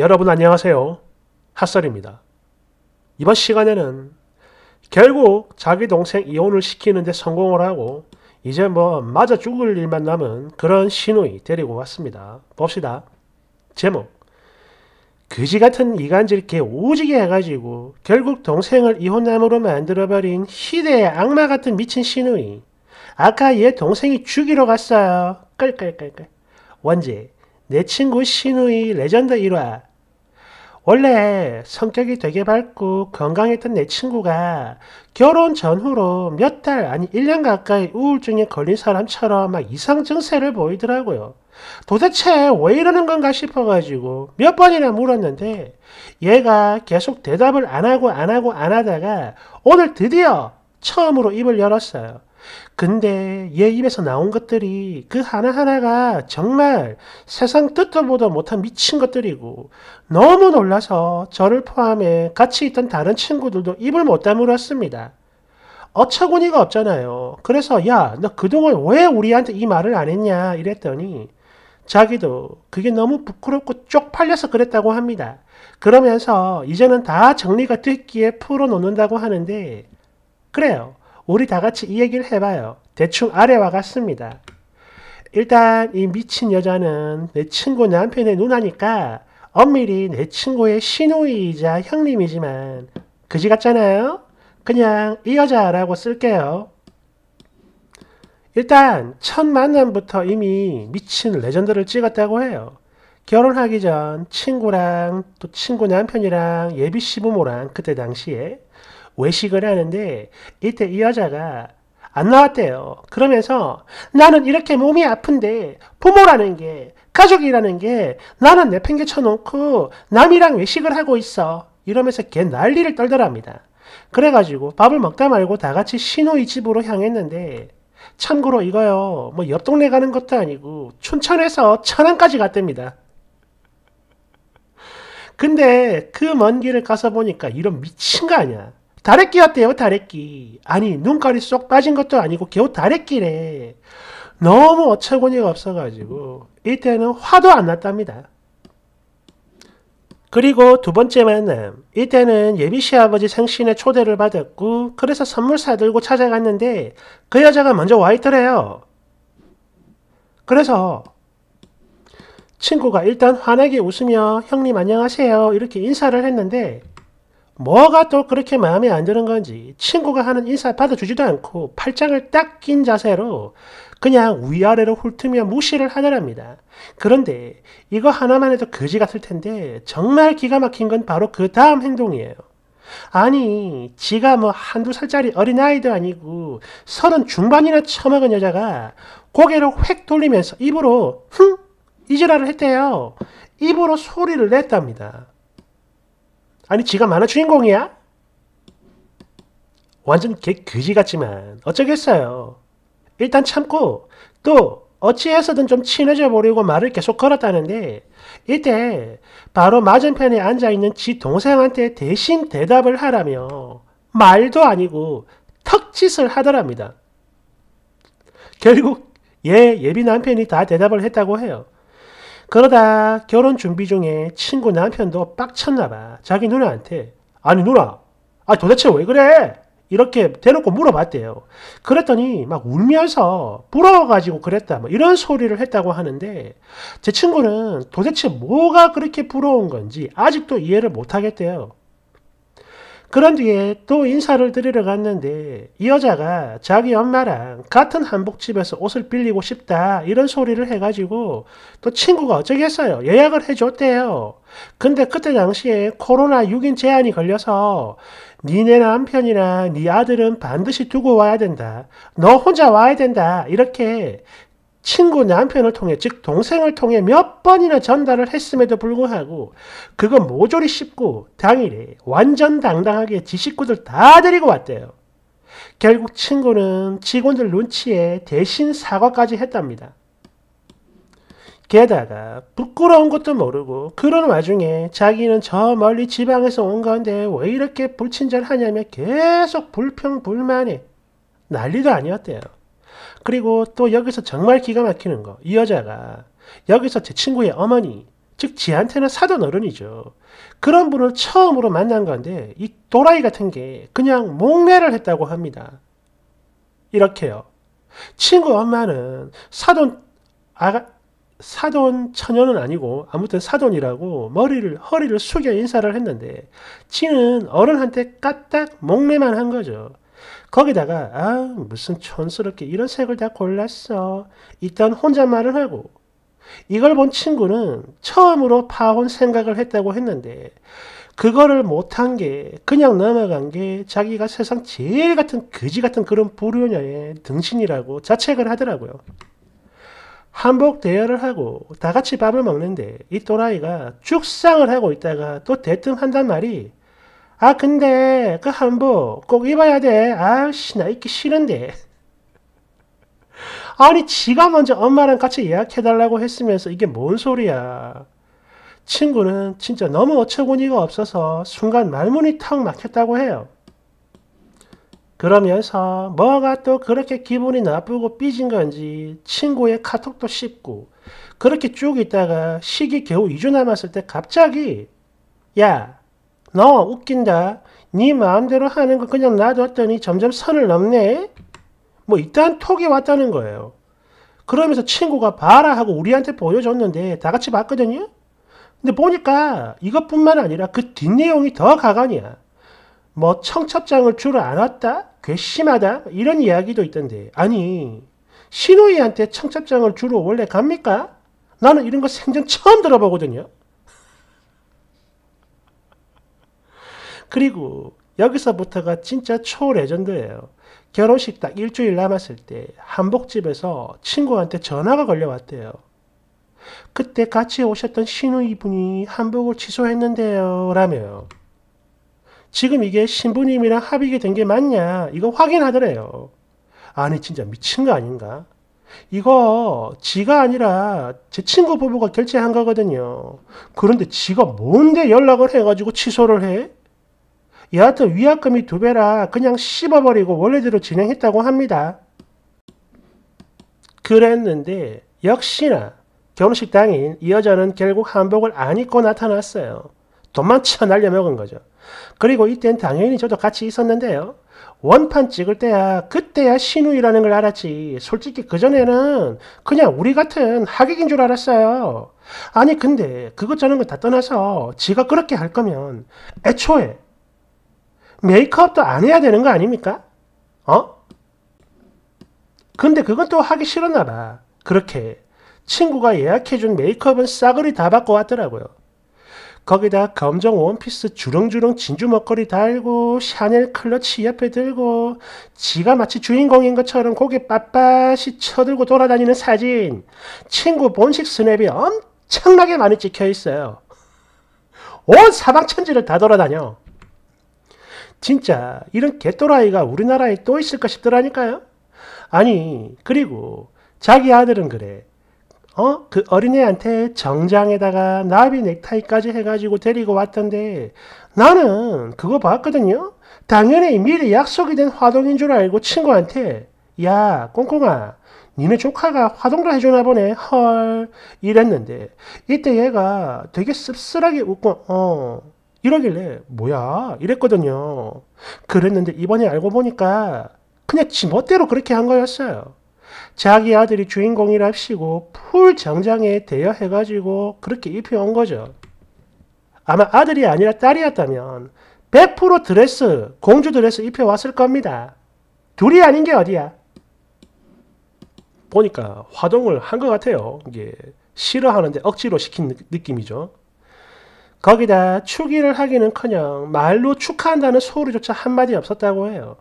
여러분 안녕하세요. 핫설입니다. 이번 시간에는 결국 자기 동생 이혼을 시키는데 성공을 하고 이제 뭐 맞아 죽을 일만 남은 그런 신우이 데리고 왔습니다. 봅시다. 제목 그지같은 이간질 개 오지게 해가지고 결국 동생을 이혼남으로 만들어버린 희대의 악마같은 미친 신우이 아까 얘 동생이 죽이러 갔어요. 깔깔깔깔 원제 내 친구 신우이 레전드 1화 원래 성격이 되게 밝고 건강했던 내 친구가 결혼 전후로 몇 달, 아니 1년 가까이 우울증에 걸린 사람처럼 막 이상 증세를 보이더라고요. 도대체 왜 이러는 건가 싶어가지고 몇 번이나 물었는데 얘가 계속 대답을 안 하고 안 하고 안 하다가 오늘 드디어 처음으로 입을 열었어요. 근데 얘 입에서 나온 것들이 그 하나하나가 정말 세상 뜻도 보다 못한 미친 것들이고 너무 놀라서 저를 포함해 같이 있던 다른 친구들도 입을 못 다물었습니다. 어처구니가 없잖아요. 그래서 야, 너 그동안 왜 우리한테 이 말을 안 했냐 이랬더니 자기도 그게 너무 부끄럽고 쪽팔려서 그랬다고 합니다. 그러면서 이제는 다 정리가 됐기에 풀어놓는다고 하는데 그래요. 우리 다 같이 이 얘기를 해봐요. 대충 아래와 같습니다. 일단 이 미친 여자는 내 친구 남편의 누나니까 엄밀히 내 친구의 시누이이자 형님이지만 그지 같잖아요? 그냥 이 여자라고 쓸게요. 일단 첫 만남부터 이미 미친 레전드를 찍었다고 해요. 결혼하기 전 친구랑 또 친구 남편이랑 예비 시부모랑 그때 당시에 외식을 하는데 이때 이 여자가 안 나왔대요. 그러면서 나는 이렇게 몸이 아픈데 부모라는 게 가족이라는 게 나는 내팽개쳐 놓고 남이랑 외식을 하고 있어. 이러면서 걔 난리를 떨더랍니다. 그래가지고 밥을 먹다 말고 다 같이 신호이 집으로 향했는데 참고로 이거요. 뭐 옆 동네 가는 것도 아니고 춘천에서 천안까지 갔답니다. 근데 그 먼 길을 가서 보니까 이런 미친 거 아니야. 다래끼 같아요, 다래끼. 아니, 눈깔이 쏙 빠진 것도 아니고 겨우 다래끼래. 너무 어처구니가 없어가지고 이때는 화도 안 났답니다. 그리고 두 번째 만남. 이때는 예비 시아버지 생신에 초대를 받았고 그래서 선물 사들고 찾아갔는데 그 여자가 먼저 와있더래요. 그래서 친구가 일단 환하게 웃으며 형님 안녕하세요 이렇게 인사를 했는데 뭐가 또 그렇게 마음에 안 드는 건지 친구가 하는 인사 받아주지도 않고 팔짱을 딱 낀 자세로 그냥 위아래로 훑으며 무시를 하더랍니다. 그런데 이거 하나만 해도 거지 같을 텐데 정말 기가 막힌 건 바로 그 다음 행동이에요. 아니 지가 뭐 한두 살짜리 어린아이도 아니고 서른 중반이나 처먹은 여자가 고개를 획 돌리면서 입으로 흥! 이지랄을 했대요. 입으로 소리를 냈답니다. 아니 지가 만화 주인공이야? 완전 개 그지 같지만 어쩌겠어요. 일단 참고 또 어찌해서든 좀 친해져 보려고 말을 계속 걸었다는데 이때 바로 맞은편에 앉아있는 지 동생한테 대신 대답을 하라며 말도 아니고 턱짓을 하더랍니다. 결국 얘 예비 남편이 다 대답을 했다고 해요. 그러다 결혼 준비 중에 친구 남편도 빡쳤나봐. 자기 누나한테 아니 누나, 아 도대체 왜 그래? 이렇게 대놓고 물어봤대요. 그랬더니 막 울면서 부러워가지고 그랬다. 뭐 이런 소리를 했다고 하는데 제 친구는 도대체 뭐가 그렇게 부러운 건지 아직도 이해를 못하겠대요. 그런 뒤에 또 인사를 드리러 갔는데 이 여자가 자기 엄마랑 같은 한복집에서 옷을 빌리고 싶다 이런 소리를 해가지고 또 친구가 어쩌겠어요 예약을 해줬대요 근데 그때 당시에 코로나 6인 제한이 걸려서 니네 남편이나 니 아들은 반드시 두고 와야 된다 너 혼자 와야 된다 이렇게 친구 남편을 통해 즉 동생을 통해 몇 번이나 전달을 했음에도 불구하고 그건 모조리 쉽고 당일에 완전 당당하게 지 식구들 다 데리고 왔대요. 결국 친구는 직원들 눈치에 대신 사과까지 했답니다. 게다가 부끄러운 것도 모르고 그런 와중에 자기는 저 멀리 지방에서 온 건데 왜 이렇게 불친절하냐며 계속 불평불만해 난리도 아니었대요. 그리고 또 여기서 정말 기가 막히는 거. 이 여자가 여기서 제 친구의 어머니, 즉 지한테는 사돈 어른이죠. 그런 분을 처음으로 만난 건데 이 도라이 같은 게 그냥 목례를 했다고 합니다. 이렇게요. 친구 엄마는 사돈 아가 사돈 처녀는 아니고 아무튼 사돈이라고 머리를 허리를 숙여 인사를 했는데 지는 어른한테 까딱 목례만 한 거죠. 거기다가 아 무슨 촌스럽게 이런 색을 다 골랐어. 일단 혼잣말을 하고 이걸 본 친구는 처음으로 파혼 생각을 했다고 했는데 그거를 못한 게 그냥 넘어간 게 자기가 세상 제일 같은 거지 같은 그런 불효녀의 등신이라고 자책을 하더라고요. 한복 대여를 하고 다 같이 밥을 먹는데 이 또라이가 죽상을 하고 있다가 또 대뜸 한단 말이 아 근데 그 한복 꼭 입어야 돼. 아씨 나 입기 싫은데. 아니 지가 먼저 엄마랑 같이 예약해달라고 했으면서 이게 뭔 소리야. 친구는 진짜 너무 어처구니가 없어서 순간 말문이 턱 막혔다고 해요. 그러면서 뭐가 또 그렇게 기분이 나쁘고 삐진 건지 친구의 카톡도 씹고 그렇게 쭉 있다가 시기 겨우 2주 남았을 때 갑자기 야너 웃긴다. 네 마음대로 하는 거 그냥 놔뒀더니 점점 선을 넘네. 뭐 이딴 톡이 왔다는 거예요. 그러면서 친구가 봐라 하고 우리한테 보여줬는데 다 같이 봤거든요. 근데 보니까 이것뿐만 아니라 그 뒷내용이 더 가관이야. 뭐 청첩장을 주러 안 왔다? 괘씸하다? 이런 이야기도 있던데. 아니 신호이한테 청첩장을 주러 원래 갑니까? 나는 이런 거 생전 처음 들어보거든요. 그리고 여기서부터가 진짜 초레전드예요. 결혼식 딱 일주일 남았을 때 한복집에서 친구한테 전화가 걸려왔대요. 그때 같이 오셨던 신우 이분이 한복을 취소했는데요. 라며 지금 이게 신부님이랑 합의가 된 게 맞냐? 이거 확인하더래요. 아니 진짜 미친 거 아닌가? 이거 지가 아니라 제 친구 부부가 결제한 거거든요. 그런데 지가 뭔데 연락을 해가지고 취소를 해? 여하튼 위약금이 두 배라 그냥 씹어버리고 원래대로 진행했다고 합니다. 그랬는데 역시나 결혼식 당일 이 여자는 결국 한복을 안 입고 나타났어요. 돈만 쳐 날려먹은 거죠. 그리고 이땐 당연히 저도 같이 있었는데요. 원판 찍을 때야 그때야 신우이라는 걸 알았지 솔직히 그전에는 그냥 우리 같은 하객인 줄 알았어요 아니 근데 그것 저런 거다 떠나서 지가 그렇게 할 거면 애초에 메이크업도 안 해야 되는 거 아닙니까? 어? 근데 그건 또 하기 싫었나 봐. 그렇게 친구가 예약해준 메이크업은 싸그리 다 받고 왔더라고요. 거기다 검정 원피스 주렁주렁 진주 먹거리 달고 샤넬 클러치 옆에 들고 지가 마치 주인공인 것처럼 고개 빳빳이 쳐들고 돌아다니는 사진 친구 본식 스냅이 엄청나게 많이 찍혀 있어요. 온 사방천지를 다 돌아다녀. 진짜 이런 개또라이가 우리나라에 또 있을까 싶더라니까요. 아니 그리고 자기 아들은 그래. 어? 그 어린애한테 정장에다가 나비 넥타이까지 해가지고 데리고 왔던데 나는 그거 봤거든요. 당연히 미리 약속이 된 화동인 줄 알고 친구한테 야 꽁꽁아 니네 조카가 화동도 해주나 보네 헐 이랬는데 이때 얘가 되게 씁쓸하게 웃고 어 이러길래 뭐야 이랬거든요. 그랬는데 이번에 알고 보니까 그냥 지멋대로 그렇게 한 거였어요. 자기 아들이 주인공이라합시고풀정장에 대여해가지고 그렇게 입혀온 거죠. 아마 아들이 아니라 딸이었다면 100% 드레스, 공주 드레스 입혀왔을 겁니다. 둘이 아닌 게 어디야? 보니까 화동을 한 것 같아요. 이게 싫어하는데 억지로 시킨 느낌이죠. 거기다 축의를 하기는커녕 말로 축하한다는 소리조차 한마디 없었다고 해요.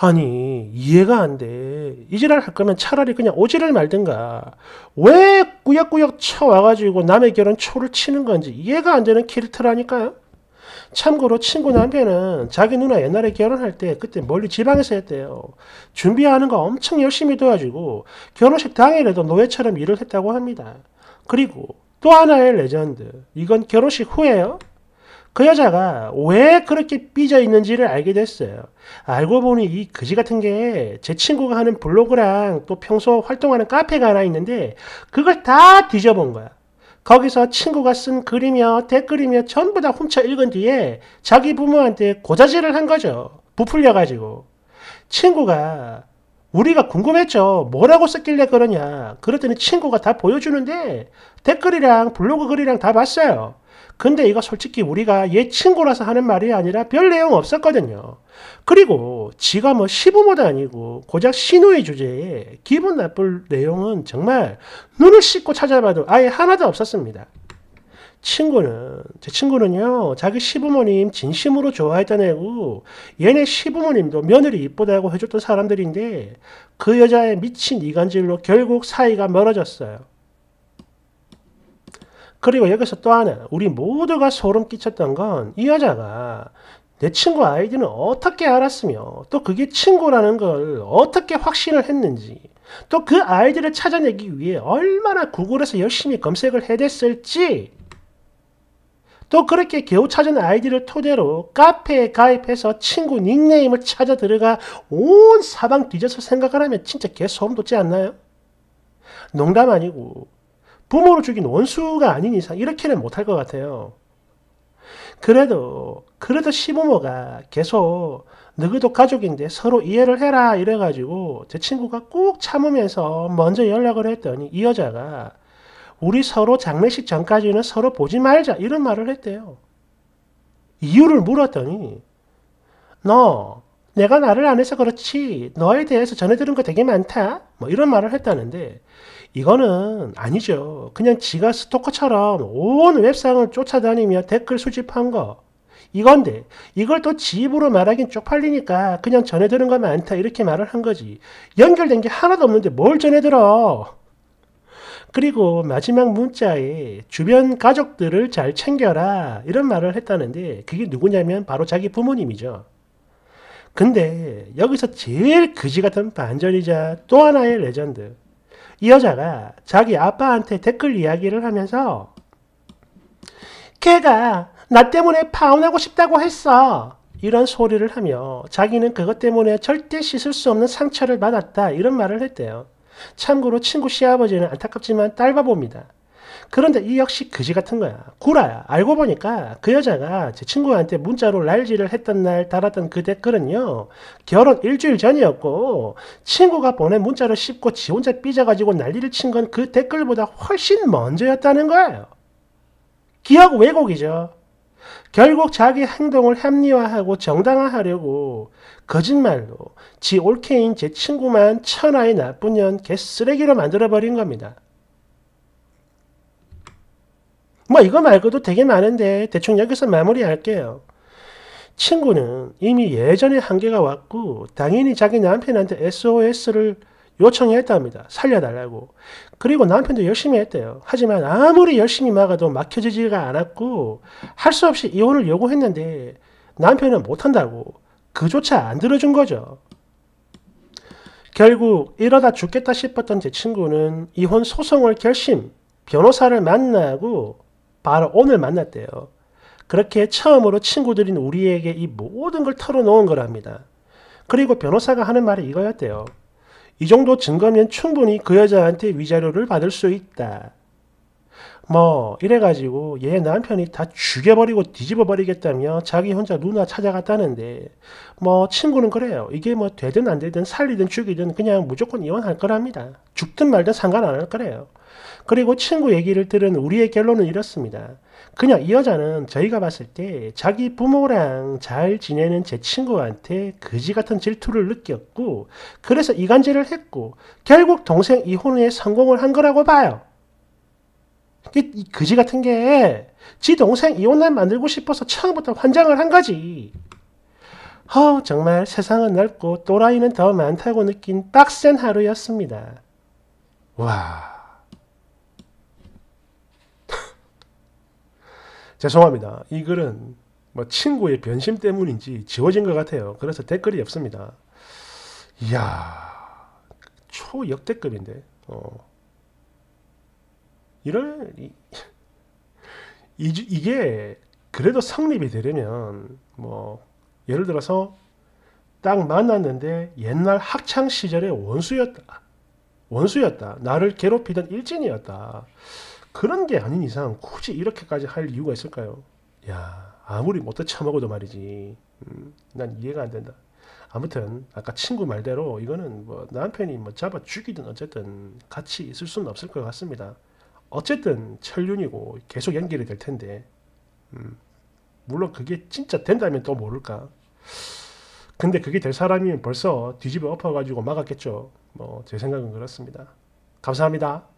아니 이해가 안 돼. 이지랄 할 거면 차라리 그냥 오지를 말든가. 왜 꾸역꾸역 쳐와가지고 남의 결혼 초를 치는 건지 이해가 안 되는 캐릭터라니까요. 참고로 친구 남편은 자기 누나 옛날에 결혼할 때 그때 멀리 지방에서 했대요. 준비하는 거 엄청 열심히 도와주고 결혼식 당일에도 노예처럼 일을 했다고 합니다. 그리고 또 하나의 레전드. 이건 결혼식 후에요. 그 여자가 왜 그렇게 삐져 있는지를 알게 됐어요. 알고 보니 이 그지 같은 게 제 친구가 하는 블로그랑 또 평소 활동하는 카페가 하나 있는데 그걸 다 뒤져본 거야. 거기서 친구가 쓴 글이며 댓글이며 전부 다 훔쳐 읽은 뒤에 자기 부모한테 고자질을 한 거죠. 부풀려가지고. 친구가 우리가 궁금했죠. 뭐라고 썼길래 그러냐. 그랬더니 친구가 다 보여주는데 댓글이랑 블로그 글이랑 다 봤어요. 근데 이거 솔직히 우리가 얘 친구라서 하는 말이 아니라 별 내용 없었거든요. 그리고 지가 뭐 시부모도 아니고 고작 신우의 주제에 기분 나쁠 내용은 정말 눈을 씻고 찾아봐도 아예 하나도 없었습니다. 친구는 제 친구는요 자기 시부모님 진심으로 좋아했던 애고 얘네 시부모님도 며느리 이쁘다고 해줬던 사람들인데 그 여자의 미친 이간질로 결국 사이가 멀어졌어요. 그리고 여기서 또 하나 우리 모두가 소름 끼쳤던 건 이 여자가 내 친구 아이디는 어떻게 알았으며 또 그게 친구라는 걸 어떻게 확신을 했는지 또 그 아이디를 찾아내기 위해 얼마나 구글에서 열심히 검색을 해댔을지 또 그렇게 겨우 찾은 아이디를 토대로 카페에 가입해서 친구 닉네임을 찾아 들어가 온 사방 뒤져서 생각을 하면 진짜 개소름 돋지 않나요? 농담 아니고 부모를 죽인 원수가 아닌 이상 이렇게는 못할 것 같아요. 그래도 그래도 시부모가 계속 너희도 가족인데 서로 이해를 해라 이래가지고 제 친구가 꾹 참으면서 먼저 연락을 했더니 이 여자가 우리 서로 장례식 전까지는 서로 보지 말자 이런 말을 했대요. 이유를 물었더니 너 내가 나를 안 해서 그렇지 너에 대해서 전해들은 거 되게 많다 뭐 이런 말을 했다는데 이거는 아니죠. 그냥 지가 스토커처럼 온 웹상을 쫓아다니며 댓글 수집한 거 이건데 이걸 또 지입으로 말하긴 쪽팔리니까 그냥 전해들은 거 많다 이렇게 말을 한 거지 연결된 게 하나도 없는데 뭘 전해들어 그리고 마지막 문자에 주변 가족들을 잘 챙겨라 이런 말을 했다는데 그게 누구냐면 바로 자기 부모님이죠. 근데 여기서 제일 그지 같은 반전이자 또 하나의 레전드. 이 여자가 자기 아빠한테 댓글 이야기를 하면서 걔가 나 때문에 파혼하고 싶다고 했어. 이런 소리를 하며 자기는 그것 때문에 절대 씻을 수 없는 상처를 받았다. 이런 말을 했대요. 참고로 친구 시아버지는 안타깝지만 딸바보입니다. 그런데 이 역시 그지 같은 거야. 구라야. 알고 보니까 그 여자가 제 친구한테 문자로 날지를 했던 날 달았던 그 댓글은요. 결혼 일주일 전이었고 친구가 보낸 문자를 씹고 지 혼자 삐져가지고 난리를 친 건 그 댓글보다 훨씬 먼저였다는 거예요. 기억 왜곡이죠. 결국 자기 행동을 합리화하고 정당화하려고 거짓말로 지 올케인 제 친구만 천하의 나쁜 년 개쓰레기로 만들어버린 겁니다. 뭐 이거 말고도 되게 많은데 대충 여기서 마무리할게요. 친구는 이미 예전에 한계가 왔고 당연히 자기 남편한테 SOS를 요청했답니다. 살려달라고. 그리고 남편도 열심히 했대요. 하지만 아무리 열심히 막아도 막혀지지가 않았고 할 수 없이 이혼을 요구했는데 남편은 못한다고 그조차 안 들어준 거죠. 결국 이러다 죽겠다 싶었던 제 친구는 이혼 소송을 결심, 변호사를 만나고 바로 오늘 만났대요. 그렇게 처음으로 친구들인 우리에게 이 모든 걸 털어놓은 거랍니다. 그리고 변호사가 하는 말이 이거였대요. 이 정도 증거면 충분히 그 여자한테 위자료를 받을 수 있다. 뭐 이래가지고 얘 남편이 다 죽여버리고 뒤집어버리겠다며 자기 혼자 누나 찾아갔다는데 뭐 친구는 그래요. 이게 뭐 되든 안 되든 살리든 죽이든 그냥 무조건 이혼할 거랍니다. 죽든 말든 상관 안 할 거래요. 그리고 친구 얘기를 들은 우리의 결론은 이렇습니다. 그냥 이 여자는 저희가 봤을 때 자기 부모랑 잘 지내는 제 친구한테 그지 같은 질투를 느꼈고 그래서 이간질을 했고 결국 동생 이혼에 성공을 한 거라고 봐요. 그지 같은 게 지 동생 이혼날 만들고 싶어서 처음부터 환장을 한 거지. 허 어, 정말 세상은 넓고 또라이는 더 많다고 느낀 빡센 하루였습니다. 와. 죄송합니다. 이 글은 뭐 친구의 변심 때문인지 지워진 것 같아요. 그래서 댓글이 없습니다. 이야, 초역대급인데. 어. 이럴 이, 이게 그래도 성립이 되려면 뭐 예를 들어서 딱 만났는데 옛날 학창 시절의 원수였다. 원수였다. 나를 괴롭히던 일진이었다. 그런 게 아닌 이상 굳이 이렇게까지 할 이유가 있을까요? 야 아무리 못다 참하고도 말이지. 음, 난 이해가 안 된다. 아무튼 아까 친구 말대로 이거는 뭐 남편이 뭐 잡아 죽이든 어쨌든 같이 있을 수는 없을 것 같습니다. 어쨌든 천륜이고 계속 연결이 될 텐데 음, 물론 그게 진짜 된다면 또 모를까 근데 그게 될 사람이면 벌써 뒤집어 엎어가지고 막았겠죠 뭐 제 생각은 그렇습니다 감사합니다